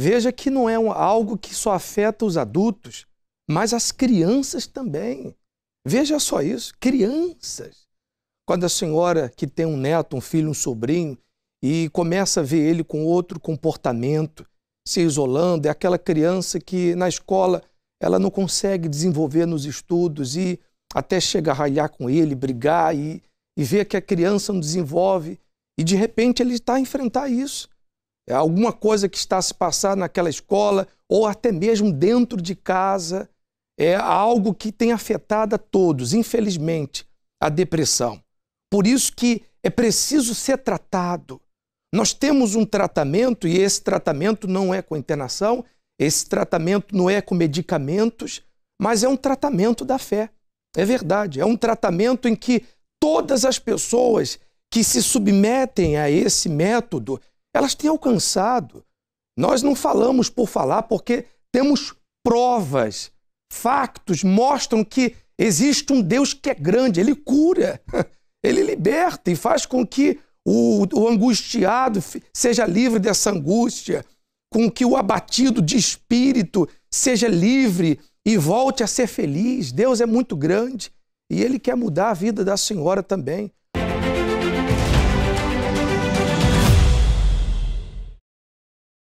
Veja que não é um, algo que só afeta os adultos, mas as crianças também. Veja só isso, crianças. Quando a senhora que tem um neto, um filho, um sobrinho, e começa a ver ele com outro comportamento, se isolando, é aquela criança que na escola ela não consegue desenvolver nos estudos e até chega a ralhar com ele, brigar e, e ver que a criança não desenvolve. E de repente ele está a enfrentar isso. É alguma coisa que está a se passar naquela escola, ou até mesmo dentro de casa, é algo que tem afetado a todos, infelizmente, a depressão. Por isso que é preciso ser tratado. Nós temos um tratamento, e esse tratamento não é com internação, esse tratamento não é com medicamentos, mas é um tratamento da fé. É verdade. É um tratamento em que todas as pessoas que se submetem a esse método elas têm alcançado. Nós não falamos por falar porque temos provas, factos mostram que existe um Deus que é grande, ele cura, ele liberta e faz com que o, o angustiado seja livre dessa angústia, com que o abatido de espírito seja livre e volte a ser feliz. Deus é muito grande e ele quer mudar a vida da senhora também.